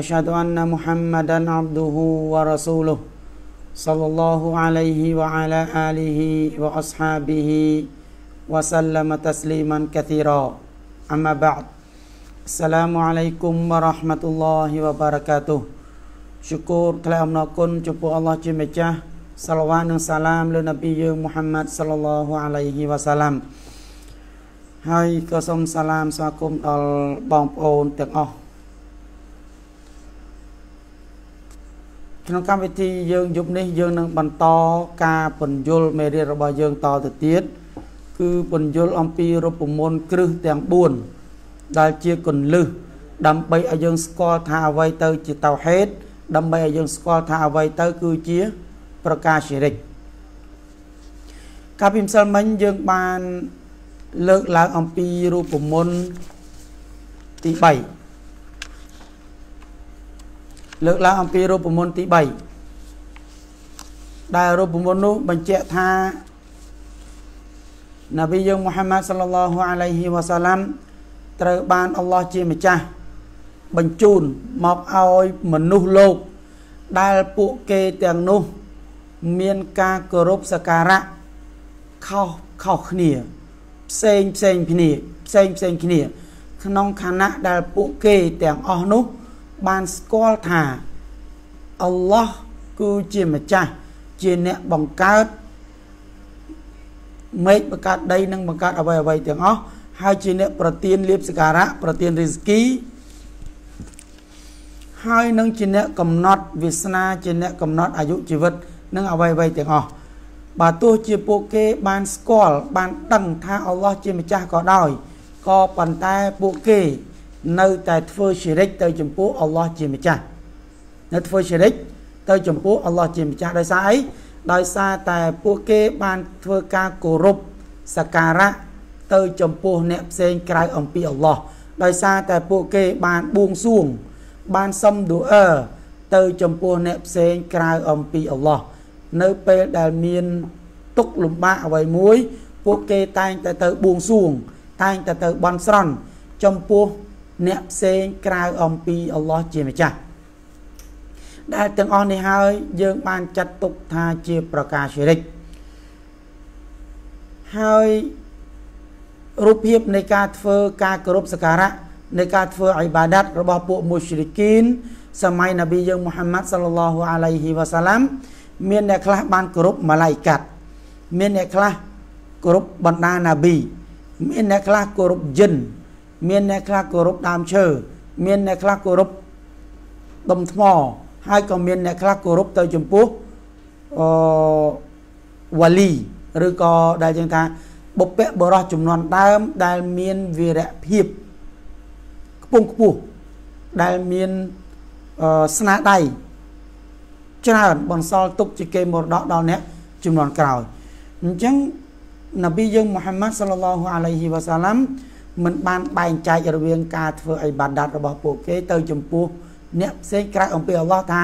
أشهد أن محمدا عبده ورسوله صلى الله عليه وعلى آله وأصحابه وسلم تسليما كثيرا أما بعد السلام عليكم ورحمة الله وبركاته الله الله صلى عليه وسلم محمد هاي ឈុគូរថ្លែងអំណរគុណចំពោះអល់ឡោះជាម្ចាស់សាឡវ៉ានិងសាឡាមលើនប៊ីយើងមូហាម៉ាត់សាឡឡោះអាឡៃហ៊ីវ៉ាសាឡាមហើយក៏សូមសាឡាមស្វាគមន៍ដល់បងប្អូនទាំងអស់ក្នុងកម្មវិធីយើងយប់នេះយើងនឹងបន្តការពន្យល់មេរៀនរបស់យើងតទៅទៀតគឺពន្យល់អំពីរូបមន្តគ្រឹះទាំង4ដែលជាគន្លឹះដើម្បីឲ្យយើង ស្គាល់ថាអ្វីទៅជាតោហេតដើម្បីឲ្យយើងស្គាល់ថាអ្វីទៅ គឺជាប្រការជារិច្ចកាលពីម្សិលមិញយើងបានលើកឡើងអំពីរូបមន្តទី3លើកឡើងអំពីរូបមន្តទី3ដែលរូបមន្តនោះបញ្ជាក់ថាណាប៊ីយើងមូហាម៉ាត់សល្លឡោះអាឡៃហ៊ីវ៉ាសាឡាំត្រូវបានអល់ឡោះជាម្ចាស់បញ្ជូនមកឲ្យមនុស្សលោក ដែលពួកគេទាំងនោះ មានការគោរពសក្ការៈខុសខុសគ្នាផ្សេងផ្សេងគ្នាផ្សេងផ្សេងគ្នាក្នុងខណៈដែលពួកគេ ទាំងអស់នោះបានស្គាល់ថាអល់ឡោះគឺជាម្ចាស់ជាអ្នកបង្កើតមេឃបង្កើតដីនិងបង្កើតអ្វីអ្វីទាំងអស់ហើយជាអ្នក ប្រទានលៀបសការៈប្រទានរីស្គីហើយ នឹង ជាអ្នកកំណត់វាសនាជាអ្នកកំណត់អាយុជីវិតនិងអ្វីអ្វីទាំងអស់បើទោះជាពួកគេបានស្គាល់បានដឹងថាអល់ឡោះជាម្ចាស់ក៏ដោយ ក៏ប៉ុន្តែពួកគេនៅតែធ្វើស៊ីរិក ទៅចំពោះអល់ឡោះជាម្ចាស់នៅធ្វើស៊ីរិកទៅ ចំពោះអល់ឡោះជាម្ចាស់ដោយសារអីដោយសារតែពួកគេបានធ្វើការគោរពសក្ការៈទៅ ចំពោះអ្នកផ្សេង ក្រៅអំពីអល់ឡោះដោយសារតែពួកគេបានបួងសួង បានសុំឌូអឺទៅចំពោះអ្នកផ្សេងក្រៅអំពីអល់ឡោះនៅពេលដែលមានទុកលំបាកអ្វីមួយ ពួកគេតែងតែទៅបួងសួងតែងតែទៅបន់ស្រន់ចំពោះអ្នកផ្សេងក្រៅអំពីអល់ឡោះជាម្ចាស់ដែលទាំងអស់នេះហើយយើងបានចាត់ទុកថាជាប្រការឈិរិកហើយរូបភាពនៃការធ្វើការគោរពសក្ការៈនៃការធ្វើអ៊ីបាដាតរបស់ពួកមូស្លីគីនសម័យនប៊ីយើងមូហាម៉ាត់សល្លឡោះអាឡៃហ៊ីវ៉ាសាឡាំមានអ្នកខ្លះបានគោរពម៉ាឡៃកាត់មានអ្នកខ្លះគោរពបណ្ដានប៊ីមានអ្នកខ្លះគោរពយិនមានអ្នកខ្លះគោរពដើមឈើមានអ្នកខ្លះគោរពដុំថ្មហើយក៏មានអ្នកខ្លះគោរពទៅចំពោះអឺវ៉ាលីឬក៏ដែលយើងថាបុព្វបរោះចំនួនដើម ដែលមានវីរៈភាពខ្ពង់ខ្ពស់ដែលមានស្នាដៃច្រើនបន្សល់ទុកជាគេមរតកដល់អ្នកចំនួនក្រោយអញ្ចឹងនប៊ីយើងមូហាម៉ាត់សល្លឡោះអាឡៃហ៊ីវ៉ាសាឡាំមិនបានបែងចែករវាង ការធ្វើអ៊ីបាដាតរបស់ពួកគេទៅចំពោះ អ្នកផ្សេងក្រៅអំពីអល់ឡោះថា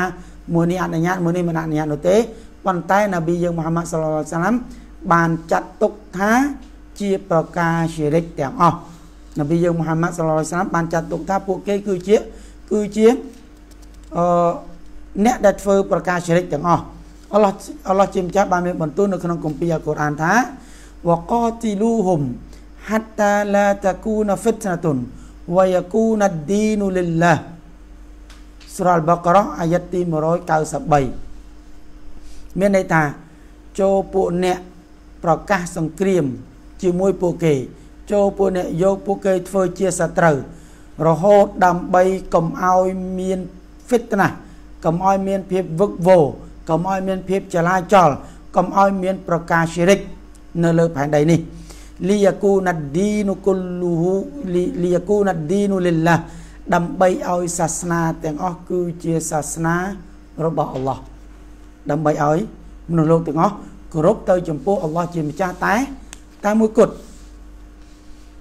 មួយនេះអនុញ្ញាតមួយនេះមិនអនុញ្ញាតនោះទេប៉ុន្តែនប៊ីយើងមូហាម៉ាត់សល្លឡាសាឡាមបានចាត់ទុកថាជាប្រការឈិរិកទាំងអស់នប៊ីយើងមូហាម៉ាត់សល្លឡាសាឡាមបានចាត់ទុកថាពួកគេគឺជាគឺជាអឺអ្នកដែលធ្វើប្រការឈិរិកទាំងអស់អល់ឡោះអល់ឡោះជាម្ចាស់បានមានបន្ទូលនៅក្នុងគម្ពីរអល់កូរ៉ានថាវកទីលូហុំฮัตตาลาตะกูนฟิตนะตุนวายกูนัดดีนุลิลละស្រលបកករអាយទី193មានន័យថាចូលពួកអ្នក ប្រកាសសង្គ្រាម ជាមួយពួកគេចូលពួកអ្នកយកពួកគេធ្វើជាសត្រូវរហូតដើម្បីកុំឲ្យមានហ្វិតណាកុំឲ្យ មានភាពវឹកវរកុំឲ្យមាន ភាពចលាចលកុំឲ្យ មាន ប្រការឈិរិក នៅលើផែនដីនេះលីយាគូណាឌីនុគុលលូហ៊ូលីយាគូណាឌីនុលិលឡាដើម្បីឲ្យសាសនា ទាំងអស់គឺជាសាសនារបស់អល់ឡោះដើម្បីឲ្យ មនុស្សលោកទាំងអស់គោរពទៅចំពោះអល់ឡោះជាម្ចាស់តែតែមួយគត់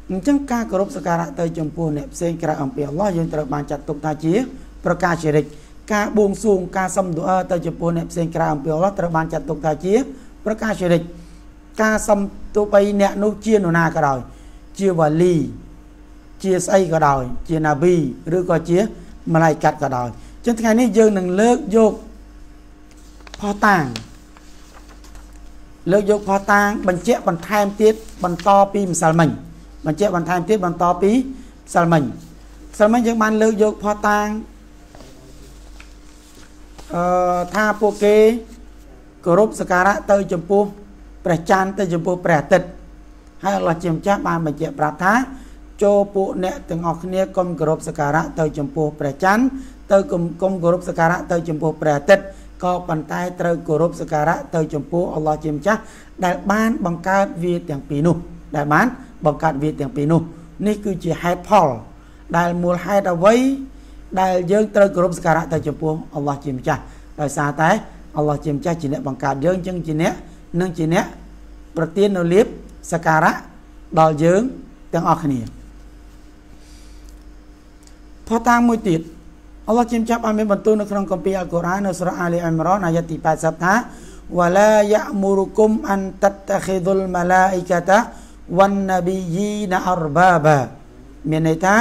អញ្ចឹងការគោរពសក្ការៈទៅចំពោះអ្នកផ្សេងក្រៅអំពីអល់ឡោះយើងត្រូវបានចាត់ទុកថាជា ប្រការជារិច្ចការបួងសួងការសុំដុអាទៅចំពោះអ្នកផ្សេងក្រៅអំពីអល់ឡោះត្រូវបានចាត់ទុកថាជាប្រការជារិច្ចការសំទោបីអ្នក នោះ ជានរណាក៏ដោយ ជាវលីជាស្អីក៏ដោយ ជាណាប៊ីឬក៏ជាម៉ាឡៃកាត់ក៏ដោយអញ្ចឹងថ្ងៃនេះយើងនឹងលើកយកផោះតាងលើកយកផោះតាង បញ្ជាក់បន្ថែមទៀតបន្តពីម្សិលមិញបញ្ជាក់បន្ថែមទៀតបន្តពីម្សិលមិញម្សិលមិញយើងបាន លើកយកផោះតាងអឺថាពួកគេគោរពសក្ការៈទៅ ចំពោះព្រះច័ន្ទទៅចំពោះព្រះអាទិត្យហើយអល់ឡោះជាម្ចាស់បានបញ្ជាក់ប្រាប់ថាចូលពួកអ្នកទាំងអស់គ្នាកុំគោរពសក្ការៈទៅចំពោះព្រះច័ន្ទទៅកុំកុំគោរពសក្ការៈទៅចំពោះព្រះអាទិត្យក៏ប៉ុន្តែត្រូវគោរពសក្ការៈទៅចំពោះអល់ឡោះជាម្ចាស់ដែលបានបង្កើតវាទាំងពីរនោះ ដែលបានបង្កើតវាទាំងពីរនោះនេះគឺជាហេតុផលដែលមូលហេតុអ្វី ដែលយើងត្រូវគោរពសក្ការៈទៅចំពោះអល់ឡោះជាម្ចាស់ដោយសារតែអល់ឡោះជាម្ចាស់ជាអ្នកបង្កើតយើងចឹងជាអ្នកនឹងជាអ្នកប្រទាននៅលៀបសការៈដល់យើងទាំងអស់គ្នាផតាំងមួយទៀតអល់ឡោះជាម្ចាស់បានមានបន្ទូលនៅក្នុងគម្ពីរអល់កូរ៉ាននៅស្រុកអាលីអ៊ីមរ៉នអាយ៉ាទី80ថាវ៉ាឡាយ៉ាមូរុគុមអានតតខិឌុលម៉ាឡាអ៊ីកាតាវ៉ាន់ណាប៊ីយីណាអរបាបា មានន័យថា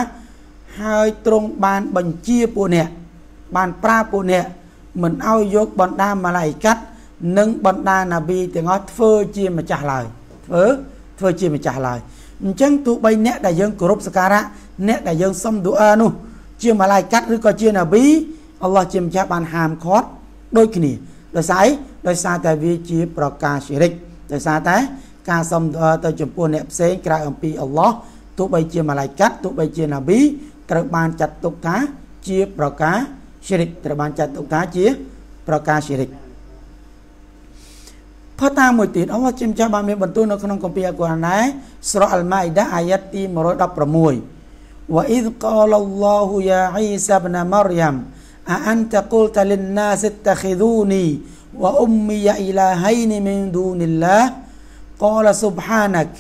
ហើយទ្រង់បានបញ្ជាពួកអ្នកបានប្រាពួកអ្នក មិនឲ្យយកបណ្ដាម៉ាឡាអ៊ីកាត់និងបណ្ដាណាប៊ីទាំងអស់ធ្វើជាម្ចាស់ឡើយធ្វើ ធ្វើជាម្ចាស់ឡើយអញ្ចឹងទោះបី អ្នកដែលយើងគោរពសក្ការៈអ្នកដែលយើងសុំឌូអានោះជាម៉ាឡាយកាត់ឬក៏ជាណាប៊ីអល់ឡោះជាម្ចាស់បានហាមឃាត់ដូចគ្នាដោយសារអីដោយសារតែវាជាប្រការឈិរិកដោយសារតែ ការសុំឌូអាទៅចំពោះអ្នកផ្សេងក្រៅអំពីអល់ឡោះទោះបីជាម៉ាឡាយកាត់ទោះបីជាណាប៊ីត្រូវបានចាត់ទុកថាជាប្រការឈិរិកត្រូវបានចាត់ទុកថាជាប្រការឈិរិកផុសតាមមួយទៀតអស់ជំចាស់បានមានបន្ទូលនៅក្នុងកម្ពីអកុរណាស្រអល់ម៉ៃដាអាយ៉ាត់ទី116 وإذ قال الله يا عيسى ابن مريم أأنت قلت للناس اتخذوني وأمي إلهين من دون الله قال سبحانك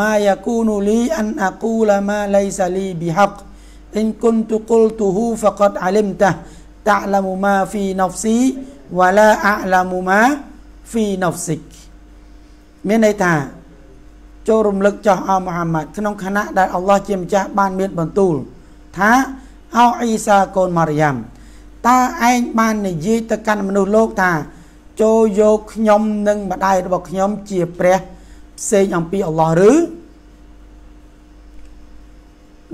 ما يكون لي أن أقول ما ليس لي بحق إن كنت قلته فقد علمته تعلم ما في نفسي ولا أعلم ما ហ្វីណូហ្សិកមានន័យថាចូលរំលឹកចោះអោមូហាម៉ាត់ក្នុងខណៈដែលអល់ឡោះជាម្ចាស់បានមាន បន្ទូលថាអោអ៊ីសាកូនម៉ារីយ៉ាំតើឯងបាន និយាយទៅកាន់មនុស្សលោកថាចូលយកខ្ញុំ និងម្ដាយរបស់ខ្ញុំ ជាព្រះផ្សេងអំពីអល់ឡោះឬ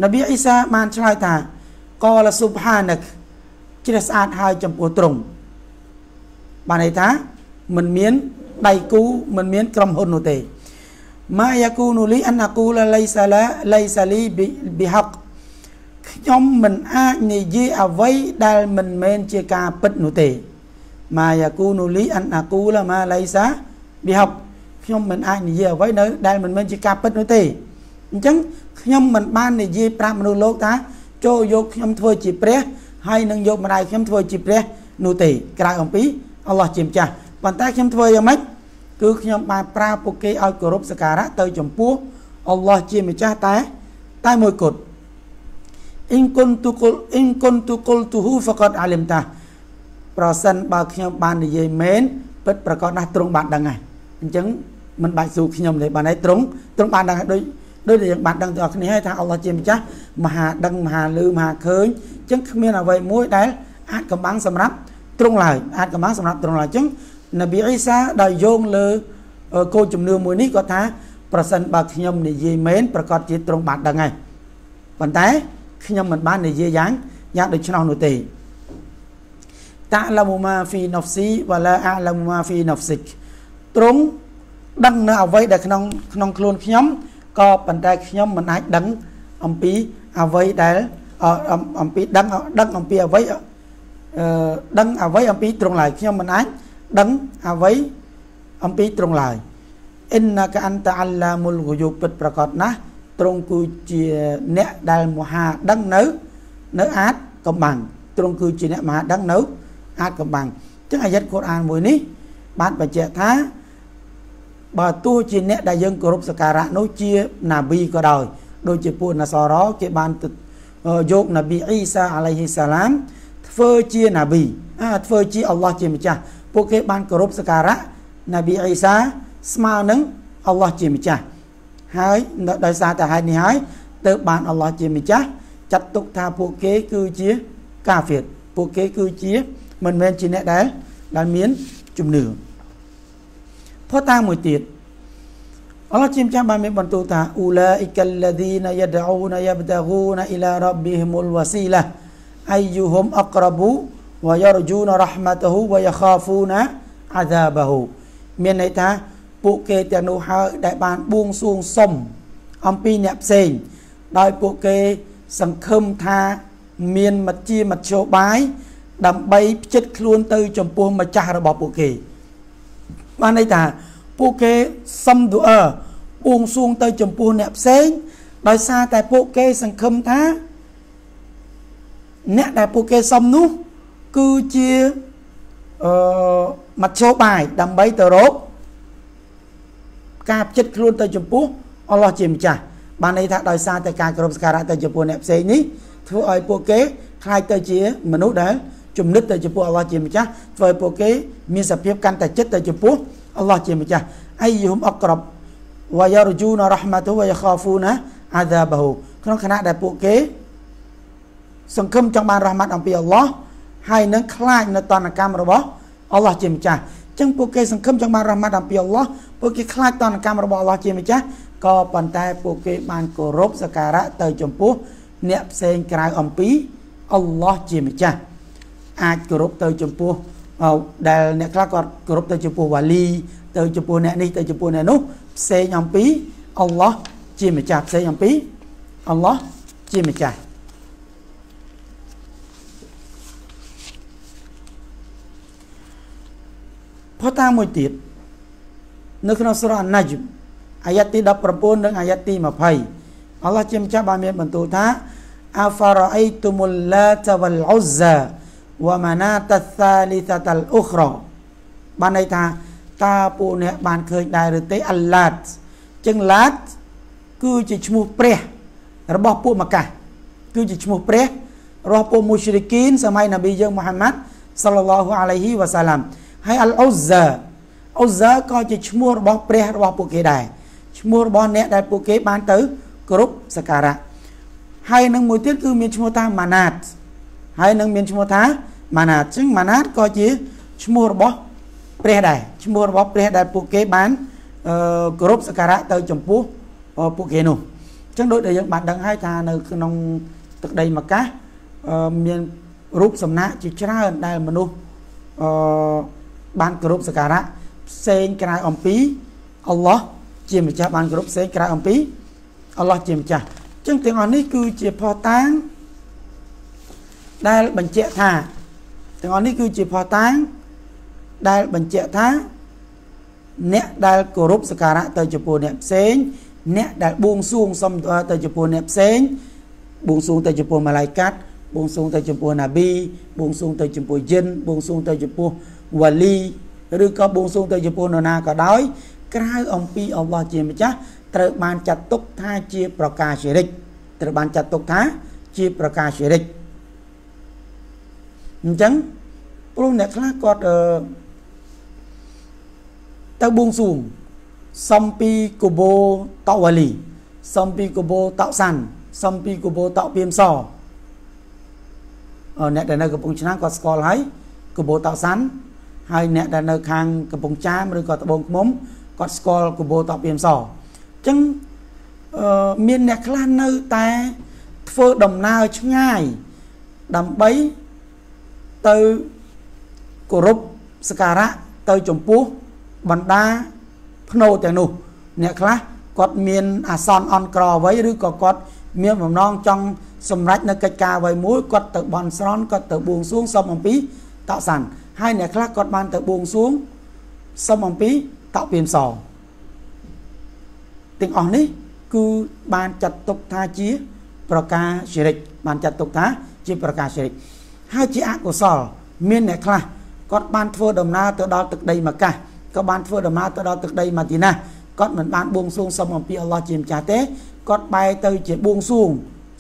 នប៊ីអ៊ីសាបានឆ្លើយថាកលសុបហានិកជ្រះស្អាតហើយចំពោះទ្រង់បានន័យថាមិនមានដៃគូមិនមាន ក្រុមហ៊ុននោះទេម៉ាយាគូនូលីអានអាគូលឡៃសាឡាឡៃសាលីប៊ីហកខ្ញុំមិនអាចនិយាយអ្វីដែលមិនមែនជាការពិតនោះទេម៉ាយាគូនូលីអានអាគូលម៉ាឡៃសាប៊ីហកខ្ញុំមិនអាចនិយាយអ្វីនៅដែលមិនមែនជាការពិតនោះទេអញ្ចឹងខ្ញុំមិនបាននិយាយប្រាប់មនុស្សលោកថាចូលយកខ្ញុំធ្វើជាព្រះហើយនឹងយកម្ដាយ ខ្ញុំធ្វើជាព្រះ នោះទេ ក្រៅអំពីអល់ឡោះជាម្ចាស់ប៉ុន្តែខ្ញុំធ្វើយ៉ាងម៉េចគឺខ្ញុំបានប្រើពួកគេឲ្យគោរពសក្ការៈទៅចំពោះអល់ឡោះជាម្ចាស់តែ តែមួយគត់អ៊ីនគុនទុគុលអ៊ីនគុនទុគុលទុហ៊ូហ្វកតអាលឹមតាប្រសិនបើខ្ញុំបាននិយាយមែនពិតប្រកបណាស់ទ្រង់បានដឹងហើយអញ្ចឹងមិនបាច់សួរខ្ញុំទេបានហើយទ្រង់ទ្រង់បានដឹងហើយដូចដូចដែលយើងបានដឹងទាំងអស់គ្នាហើយថាអល់ឡោះជាម្ចាស់មហា ដឹងមហាលឺមហាឃើញអញ្ចឹងគ្មានអ្វីមួយដែលអាចកំបាំងសម្រាប់ទ្រង់ឡើយអាចកំបាំងសម្រាប់ទ្រង់ឡើយអញ្ចឹងនប៊ីអ៊ីសាដោយយោងលើគោលជំនឿមួយនេះគាត់ថា ប្រសិនបើខ្ញុំនិយាយមែនប្រកាសជាត្រង់បានដឹងហើយប៉ុន្តែ ខ្ញុំមិនបាន និយាយយ៉ាងយ៉ាងដូច្នោះនោះទេតាឡាមូម៉ាហ្វីណូហ្ស៊ីវ៉ាឡាអាឡាមូម៉ាហ្វីណូហ្សិកត្រង់ដឹងនៅអ្វីដែលក្នុងក្នុងខ្លួនខ្ញុំក៏ប៉ុន្តែខ្ញុំមិនអាចដឹងអំពីអ្វីដែលអំពីដឹងដឹងអំពីអ្វីអឺដឹងអ្វីអំពី ត្រង់ឡើយខ្ញុំមិនអាចដឹងអ្វីអំពីទ្រង់ឡើយអិនណាកាអន្តអាឡាមុលគូយុពិតប្រកបណាស់ទ្រង់គឺជាអ្នកដែលមហាដឹងនៅនៅអាចកំបាំងទ្រង់គឺជាអ្នកមហាដឹងនៅ អាចកំបាំងចឹងអាយ៉ាត់កូរ៉ានមួយនេះ បានបញ្ជាក់ថាបើទោះជាអ្នកដែលយើងគោរពសក្ការៈនោះជាណាប៊ីក៏ដោយ ដូចជាពួកណាសារ៉ោគេបានយកណាប៊ីអ៊ីសាអាឡៃហ៊ីសាឡាមធ្វើជាណាប៊ីធ្វើជាអល់ឡោះជាម្ចាស់ពួកគេបានគោរពសក្ការៈណាប៊ីអ៊ីសា ស្មើនឹងអល់ឡោះជាម្ចាស់ហើយដោយសារតែហេតុនេះហើយទើបបានអល់ឡោះជាម្ចាស់ចាត់ទុកថាពួកគេគឺជាកាហ្វៀតពួកគេគឺជា មិនមែនជាអ្នកដែលដែលមានជំនឿផុសតាមមួយទៀតអល់ឡោះជាម្ចាស់បានមាន បន្ទូលថាអ៊ូឡាអ៊ីកាឡាឌីណាយ៉ាដូណាយ៉ាបតាហ្គូណាអ៊ីឡារ៉ាប៊ីហ៊ីមុលវ៉ាស៊ីឡាអាយយូហ៊ុមអក្រាប៊ូវយរយូនរ៉ហ្មាតហ៊ូវយខាហ្វូណាអាហ្សាបាហ៊ូមានន័យថា ពួកគេទាំងនោះហើយដែលបានបួងសួងសុំអំពីអ្នកផ្សេងដោយពួកគេសង្ឃឹមថា មានមតិមធ្យោបាយដើម្បីផ្ជិតខ្លួនទៅ ចំពោះម្ចាស់របស់ពួកគេ បានន័យថាពួកគេសុំឌូអឺបួងសួងទៅ ចំពោះអ្នកផ្សេង ដោយសារតែពួកគេសង្ឃឹមថា អ្នកដែលពួកគេសុំនោះគឺជាអឺមធ្យោបាយដើម្បីទៅរកការចិត្តខ្លួនទៅចំពោះអល់ឡោះជាម្ចាស់បានន័យថា ដោយសារតែការគោរពសក្ការៈទៅចំពោះអ្នកផ្សេងនេះធ្វើឲ្យពួកគេខ្លាចទៅជាមនុស្សដែលជំនិតទៅចំពោះអល់ឡោះជាម្ចាស់ធ្វើឲ្យពួកគេ មានសភាពកាន់តែចិត្តទៅចំពោះអល់ឡោះជាម្ចាស់អាយុមអក្របវយរជូនរ៉ហ្មាតុវយខាហ្វូណាអាដាបហូក្នុងខណៈដែលពួកគេ សង្ឃឹមចង់បានរ៉ហ្មាត់អំពីអល់ឡោះហើយនឹងខ្លាចនៅតនកម្មរបស់អល់ឡោះជាម្ចាស់ចឹងពួកគេសង្ឃឹមចង់បានរ៉ហ្មាត់អំពីអល់ឡោះពួកគេខ្លាចតនកម្មរបស់អល់ឡោះជាម្ចាស់ក៏ប៉ុន្តែពួកគេបានគោរពសក្ការៈទៅចំពោះ អ្នកផ្សេងក្រៅអំពីអល់ឡោះជាម្ចាស់អាចគោរពទៅចំពោះដែលអ្នកខ្លះគាត់គោរពទៅចំពោះវ៉ាលី ទៅចំពោះអ្នកនេះទៅចំពោះអ្នកនោះផ្សេងអំពីអល់ឡោះជាម្ចាស់ផ្សេងអំពីអល់ឡោះជាម្ចាស់ផតាមួយទៀតនៅក្នុងសូរ៉ាណាជមអាយ៉ាទី19និងអាយ៉ាទី20អល់ឡោះជាម្ចាស់បានមានបន្ទូលថា អាហ្វារ៉ៃតុមុលឡាតវលអ៊ុហ្សាវម៉ាណាតសាលីសាតលអ៊ុក្របានន័យថាតើពួកអ្នកបានឃើញដែរឬទេអល់ឡាតចឹងឡាតគឺជាឈ្មោះព្រះរបស់ពួកមកាសគឺជាឈ្មោះព្រះរបស់ពួកមូស្រីគីនសម័យនប៊ីយើងមូហាម៉ាត់សល្លឡោះអាឡៃហ៊ីវ៉ាសាឡាមហើយអល់អ៊ូហ្សាអ៊ូហ្សាក៏ជាឈ្មោះរបស់ព្រះរបស់ពួកគេដែរឈ្មោះរបស់អ្នកដែល ពួកគេបានទៅគ្រប់សក្ការៈហើយនឹងមួយទៀតគឺមានឈ្មោះថាម៉ាណាត ហើយនឹងមានឈ្មោះថាម៉ាណាតអញ្ចឹងម៉ាណាតក៏ជាឈ្មោះរបស់ព្រះដែរឈ្មោះរបស់ ព្រះដែលពួកគេបានគោរពសក្ការៈទៅចំពោះពួកគេនោះអញ្ចឹងដូចដែលយើងបានដឹងហើយថានៅ ក្នុង ទឹកដីមកកាសមានរូបសំណាកជាច្រើនដែលមនុស្សអឺបានគោរពសក្ការៈផ្សេងក្រៅអំពីអល់ឡោះជាម្ចាស់បានគោរពផ្សេងក្រៅអំពីអល់ឡោះជាម្ចាស់អញ្ចឹងទាំងអស់នេះគឺជាផតាងដែលបញ្ជាក់ថាទាំងអស់នេះគឺជាផតាងដែលបញ្ជាក់ថា អ្នកដែលគោរពសក្ការៈទៅចំពោះអ្នកផ្សេងអ្នកដែលបួងសួងសុំទៅចំពោះអ្នកផ្សេងបួងសួងទៅ ចំពោះម៉ាឡៃកាត់បួងសួងទៅចំពោះណាប៊ីបួងសួងទៅចំពោះយិនបួងសួងទៅចំពោះវលីឬក៏បួងសួងទៅចំពោះនរណាក៏ដោយ ក្រៅអំពីអល់ឡោះជាម្ចាស់ត្រូវបានចាត់ទុក ថាជាប្រការជារិកត្រូវបានចាត់ទុកថា ជាប្រការជារិកអញ្ចឹងព្រោះអ្នកខ្លះគាត់ទៅបួងសួងសំពីកូបូតវលីសំពីកូបូតសាន់សំពីកូបូតពីមសអ្នកដែលនៅកំពង់ឆ្នាំងគាត់ស្គាល់ហើយកូបូតសាន់ហើយអ្នកដែលនៅខាងកំពង់ចាមឬក៏ត្បូងឃ្មុំគាត់ស្គាល់កបោតបៀមសអញ្ចឹងមាន អ្នកខ្លះនៅតែ ធ្វើដំណើរឆ្ងាយដើម្បីទៅគោរពសក្ការៈទៅចំពោះបណ្ដាភ្នោទាំងនោះ អ្នកខ្លះគាត់មានអាសន្នអន់ក្រអ្វីឬក៏គាត់មានបំណងចង់សម្រេចនៅកិច្ចការអ្វីមួយគាត់ទៅបន់ស្រន់គាត់ទៅបួងសួងសុំអំពីតោសាន់ហើយអ្នកខ្លះគាត់បានទៅបួងសួងសុំអំពីតក់ពីមសងទាំងអស់នេះគឺបានចាត់ទុកថាជា ប្រការសិរិកបានចាត់ទុកថា ជា ប្រការសិរិកហើយជាអកុសលមានអ្នកខ្លះគាត់បានធ្វើដំណើរទៅដល់ទឹកដីមកកាសក៏បានធ្វើដំណើរទៅដល់ទឹកដីម៉ាទីណាគាត់មិនបានបួងសួងសុំអំពីអល់ឡោះជាម្ចាស់ទេគាត់បែរទៅជាបួងសួង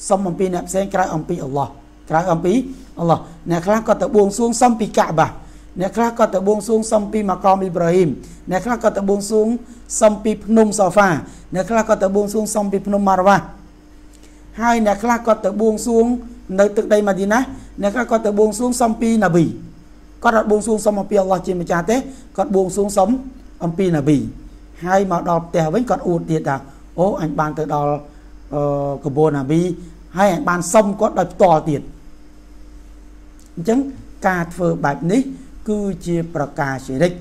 សុំអំពី អ្នកផ្សេងក្រៅអំពីអល់ឡោះក្រៅអំពីអល់ឡោះអ្នកខ្លះគាត់ទៅបួងសួងសុំពីកាបាអ្នកខ្លះក៏ទៅបួងសួងសុំពីមកមអ៊ីប្រាហ៊ីមអ្នកខ្លះក៏ទៅបួងសួងសុំពីភ្នំសូហ្វាអ្នកខ្លះក៏ទៅបួងសួងសុំពីភ្នំម៉ារវ៉ាហើយអ្នកខ្លះក៏ទៅបួងសួងនៅទឹកដីម៉ាឌីណាអ្នកខ្លះក៏ទៅបួងសួងសុំពីណាប៊ីគាត់អត់បួងសួងសុំអំពីអល់ឡោះជាម្ចាស់ទេគាត់បួងសួងសុំអំពីណាប៊ីហើយមកដល់ផ្ទះវិញគាត់អួតទៀតថាអូអញបានទៅដល់កបូនណាប៊ីហើយអញបានសុំគាត់ដោយផ្ទាល់ទៀតអញ្ចឹងការធ្វើបែបនេះគឺជាប្រការសេរិក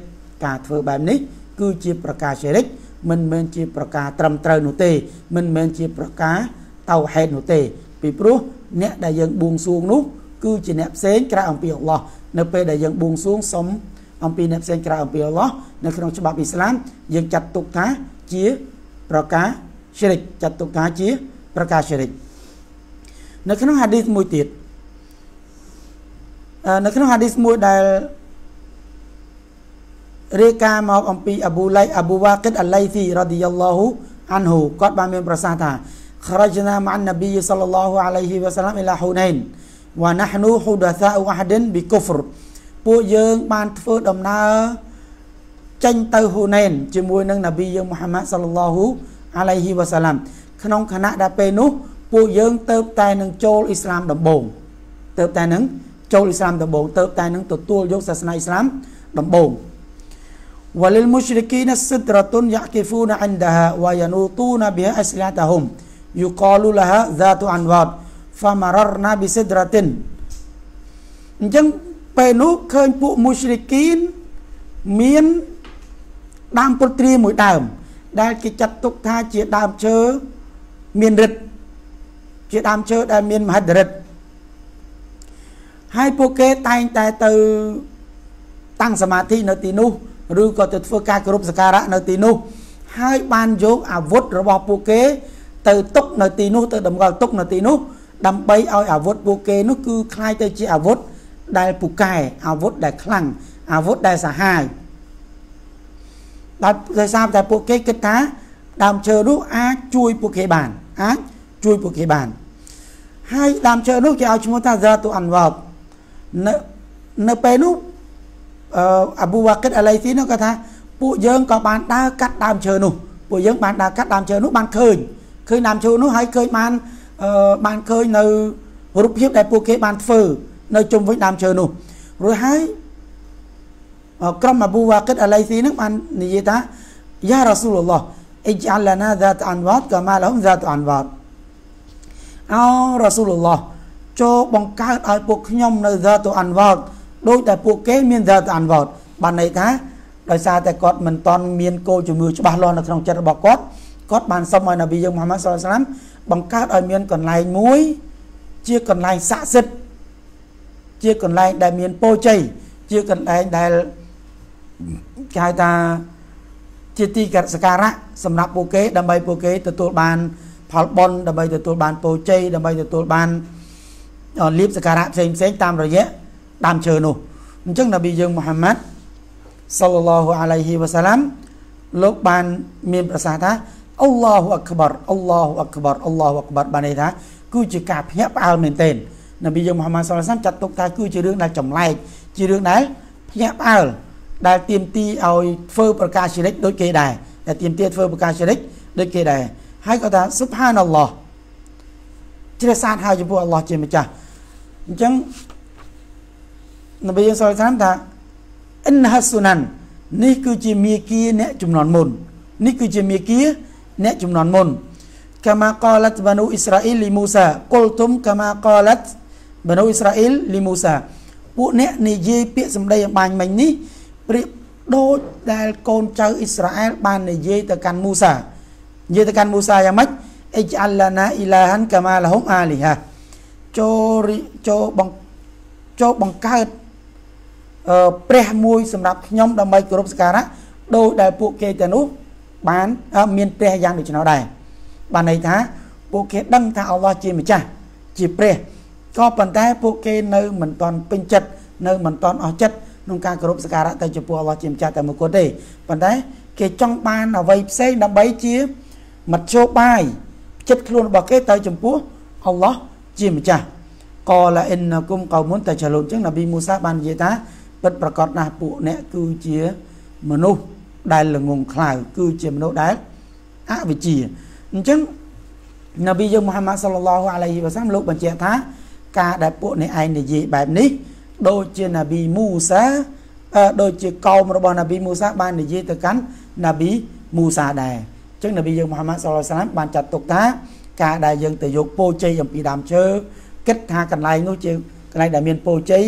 ការធ្វើបែបនេះគឺជាប្រការសេរិកមិនមែនជា ប្រការត្រឹមត្រូវនោះទេ មិនមែនជាប្រការតៅហេតុនោះទេ ពីព្រោះអ្នកដែលយើងបួងសួងនោះ គឺជាអ្នកផ្សេងក្រៅអំពីអល់ឡោះនៅពេលដែលយើងបួងសួងសុំអំពីអ្នកផ្សេងក្រៅអំពីអល់ឡោះនៅក្នុងច្បាប់អ៊ីស្លាមយើងចាត់ទុកថាជាប្រការឈិរិកចាត់ទុកថាជាប្រការឈិរិកនៅក្នុងហាឌីសមួយទៀតនៅក្នុងហាឌីសមួយដែលរាយការណ៍មកអំពីអប៊ូឡៃអប៊ូវ៉ាគិតអឡៃហ្វីរ៉ាឌីយ៉ាឡោះអានហ៊ូគាត់បានមានប្រសាសន៍ថា خرجنا مع النبي صلى الله عليه وسلم الى حنين ونحن حدثاء وحد بكفر ពួកយើងបានធ្វើដំណើរចេញទៅហ៊ូណែនជាមួយនឹងនប៊ីយើងមូហាម៉ាត់សល្លឡោះអាឡៃហ៊ីវ៉ាសាឡាំក្នុងខណៈដែលពេលនោះពួកយើងទៅតែនឹងចូលអ៊ីស្លាមដំបូងទៅតែនឹងចូលអ៊ីស្លាមដំបូងទៅតែនឹងទទួលយកសាសនាអ៊ីស្លាមដំបូង وللمشركين سترة يعكفون عندها وينوطون بها أسلحتهم يقال لها ذات أنوار فمررنا بسدرة អញ្ចឹងពេលនោះឃើញពួកមូស្លីគីនមានដើមពុលត្រាមួយដើមដែលគេចាត់ទុកថាជាដើមឈើមានរិទ្ធជាដើមឈើដែលមានមហិទ្ធិឫទ្ធិហើយពួកគេតែងតែទៅតាំងសមាធិនៅទីនោះឬក៏ទៅធ្វើការគោរពសក្ការៈនៅទីនោះហើយបានយកអាវុធរបស់ពួកគេទៅទុកនៅទីនោះទៅតម្កល់ទុកនៅទីនោះដើម្បីឲ្យអាវុធពួកគេនោះគឺคล้ายទៅជាអាវុធដែលពូកែអាវុធដែលខ្លាំងអាវុធដែលសាហាវដល់ដោយសារតែពួកគេគិតថាដើមឈើនោះអាចជួយពួកគេបានអាចជួយពួកគេបានហើយដើមឈើនោះគេឲ្យឈ្មោះថា Zatu Anwar នៅនៅពេលនោះអប៊ូវ៉ាគិតអាឡៃស៊ីនោះគាត់ថាពួកយើងក៏បានដើរកាត់ដើមឈើនោះពួកយើងបានដើរកាត់ដើមឈើនោះបានឃើញឃើញដើមឈើនោះហើយឃើញបានអឺបានឃើញនៅរូបភាពដែលពួកគេបានធ្វើនៅជុំវិញដើមឈើនោះរួចហើយក្រុមអប៊ូវ៉ាគិតអាឡៃស៊ីនឹងបាននិយាយថាយ៉ារ៉ាស៊ូលឡោះអ៊ីចអាឡាណាហ្សាតអានវ៉ាតកាម៉ាឡុហ្សាតអានវ៉ាតអោរ៉ាស៊ូលឡោះចូលបង្កើតឲ្យពួកខ្ញុំនៅហ្សាតអានវ៉ាត់ដោយតែពួកគេ មានដាតអានវតបានន័យថាដោយសារតែគាត់មិនតន់មានគោលជំនឿច្បាស់លាស់នៅក្នុងចិត្តរបស់គាត់គាត់បានសុំឲ្យនប៊ីយើងមូហាម៉ាត់សល្លឡាហ៍បង្កើតឲ្យមានកន្លែងមួយ ជាកន្លែងស័ក្តិសិទ្ធិជាកន្លែងដែលមានពរជ័យជាកន្លែងដែលគេហៅថាជាទីកសការៈសម្រាប់ពួកគេដើម្បីពួកគេទទួលបានផលបុណ្យដើម្បីទទួលបានពរជ័យដើម្បីទទួលបានលៀបសការៈផ្សេងផ្សេងតាមរយៈដើមឈើនោះអញ្ចឹងនប៊ីយើងមូហាម៉ាត់សល្លឡោះអាឡៃហ៊ីវ៉ាសាឡាំលោកបាន មាន ប្រសាសន៍ថាអល់ឡោះអក្បរអល់ឡោះអក្បរអល់ឡោះអក្បរបានន័យថាគឺ ជាការភ្ញាក់ផ្អើលមែនទែននប៊ីយើងមូហាម៉ាត់សល្លឡោះចាត់ទុកថាគឺជារឿងដែលចម្លែកជារឿងដែលភ្ញាក់ផ្អើលដែលទៀមទីឲ្យធ្វើប្រការជារិក ដូចគេដែរតែទៀមទីធ្វើប្រការជារិកដូចគេដែរហើយគាត់ថាស៊ុបហានអល់ឡោះជ្រះសាទហើយចំពោះអល់ឡោះជាម្ចាស់អញ្ចឹងនប៊ីយើងសរតាមថាអិនហាសុណាននេះគឺជាមេគាអ្នកចំនួនមុននេះគឺជាមេគាអ្នកចំនួនមុន كما قالت بنو إسرائيل لموسى قلتم كما قالت بنو إسرائيل لموسى ពួកអ្នកនិយាយពាក្យសម្ដីអំបញ្ញមិញនេះ ប្រៀបដូចដែលកូនចៅអ៊ីស្រាអែលបាននិយាយទៅកាន់មូសានិយាយទៅកាន់មូសាយ៉ាងម៉េចអ៊ីចអលឡាណាអ៊ីឡាហានកាម៉ាលហុំអាលីហាចូលចូលបង្កើតព្រះមួយសម្រាប់ខ្ញុំដើម្បីគោរពសក្ការៈដោយដែលពួកគេទាំងនោះបានមានព្រះយ៉ាងដូច្នោះដែរបានន័យថា ពួកគេដឹងថាអល់ឡោះជាម្ចាស់ជាព្រះក៏ប៉ុន្តែពួកគេនៅមិនទាន់ពេញចិត្តនៅមិនទាន់អស់ចិត្តក្នុងការគោរពសក្ការៈទៅចំពោះអល់ឡោះជាម្ចាស់តែមួយគត់ទេប៉ុន្តែគេចង់បានអ្វីផ្សេងដើម្បីជាមធ្យោបាយចិត្តខ្លួនរបស់គេទៅចំពោះអល់ឡោះជាម្ចាស់កលាអ៊ីនណាគុំកោមុនតាចាលូនចឹងនប៊ីមូសាបាននិយាយថាពិតប្រកបណាស់ពួកអ្នកគឺជាមនុស្សដែលល្ងងខ្លៅគឺជាមនុស្សដែលអវិជ្ជាអញ្ចឹងនប៊ីយើងមូហាម៉ាត់សល្លឡោះអាឡៃហ៊ីវ៉ាសាមលោកបញ្ជាក់ថា ការដែលពួកអ្នកឯងនិយាយបែបនេះដូចជានប៊ីមូសាដូចជាកោមរបស់នប៊ីមូសាបាន និយាយទៅកាន់នប៊ីមូសាដែរអញ្ចឹងនប៊ីយើងមូហាម៉ាត់សល្លឡោះអាឡៃហ៊ីវ៉ាសាមបានចាត់ទុកថា ការដែលយើងទៅយកពោជ័យអំពីដើមឈើគិតថាកន្លែងនោះជាកន្លែងដែលមានពោជ័យ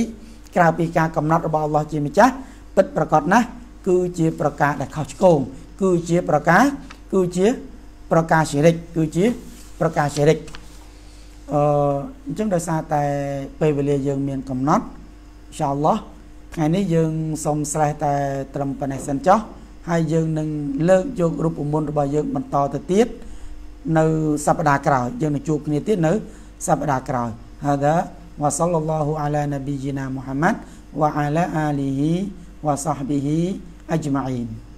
ក្រៅពីការកំណត់របស់អល់ឡោះជាម្ចាស់ពិតប្រកបណាស់គឺជា ប្រការដែលខុសឆ្គងគឺជាប្រការគឺជាប្រការសិរិកគឺជាប្រការសិរិកអឺអញ្ចឹងដោយសារតែពេលវេលាយើង មាន កំណត់អ៊ីនសាអល់ឡោះថ្ងៃនេះយើងសូមស្រេះតែ ត្រឹមប៉ុណ្ណេះសិនចុះ ហើយយើងនឹងលើកយករូបមន្តរបស់យើងបន្តទៅទៀតនៅសប្តាហ៍ក្រោយយើងនឹងជួបគ្នាទៀតនៅសប្តាហ៍ក្រោយ ហើយដល់ wa sallallahu ala nabiyyina Muhammad wa ala alihi wa sahbihi ajma'in.